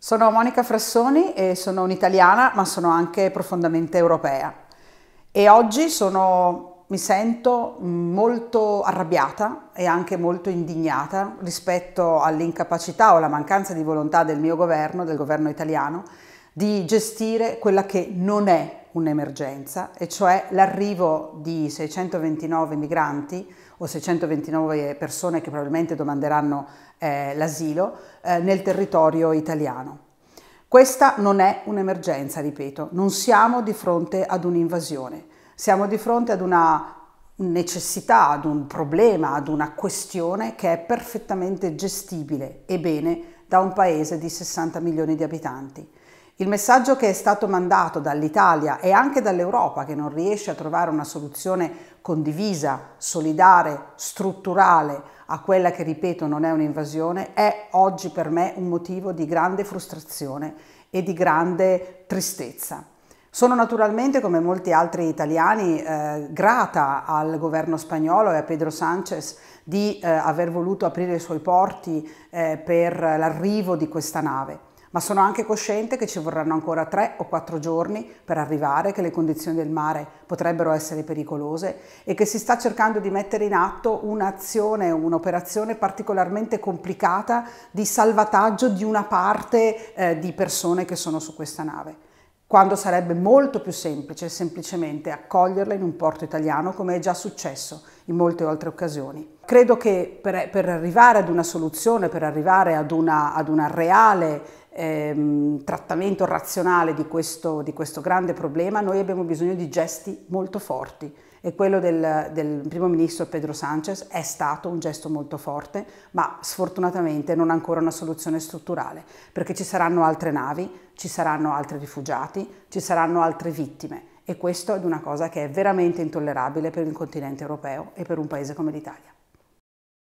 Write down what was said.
Sono Monica Frassoni e sono un'italiana, ma sono anche profondamente europea. E oggi sono, mi sento molto arrabbiata e anche molto indignata rispetto all'incapacità o alla mancanza di volontà del mio governo, del governo italiano, di gestire quella che non è un'emergenza, e cioè l'arrivo di 629 migranti o 629 persone che probabilmente domanderanno eh, l'asilo eh, nel territorio italiano. Questa non è un'emergenza, ripeto, non siamo di fronte ad un'invasione, siamo di fronte ad una necessità, ad un problema, ad una questione che è perfettamente gestibile e bene da un paese di 60 milioni di abitanti. Il messaggio che è stato mandato dall'Italia e anche dall'Europa, che non riesce a trovare una soluzione condivisa, solidare, strutturale a quella che, ripeto, non è un'invasione, è oggi per me un motivo di grande frustrazione e di grande tristezza. Sono naturalmente, come molti altri italiani, eh, grata al governo spagnolo e a Pedro Sanchez di eh, aver voluto aprire i suoi porti eh, per l'arrivo di questa nave ma sono anche cosciente che ci vorranno ancora tre o quattro giorni per arrivare, che le condizioni del mare potrebbero essere pericolose e che si sta cercando di mettere in atto un'azione, un'operazione particolarmente complicata di salvataggio di una parte eh, di persone che sono su questa nave quando sarebbe molto più semplice semplicemente accoglierla in un porto italiano come è già successo in molte altre occasioni. Credo che per, per arrivare ad una soluzione, per arrivare ad una, ad una reale ehm, trattamento razionale di questo, di questo grande problema, noi abbiamo bisogno di gesti molto forti e quello del, del, primo ministro Pedro Sanchez è stato un gesto molto forte, ma sfortunatamente non ancora una soluzione strutturale, perché ci saranno altre navi, ci saranno altri rifugiati, ci saranno altre vittime e questo è una cosa che è veramente intollerabile per il continente europeo e per un paese come l'Italia.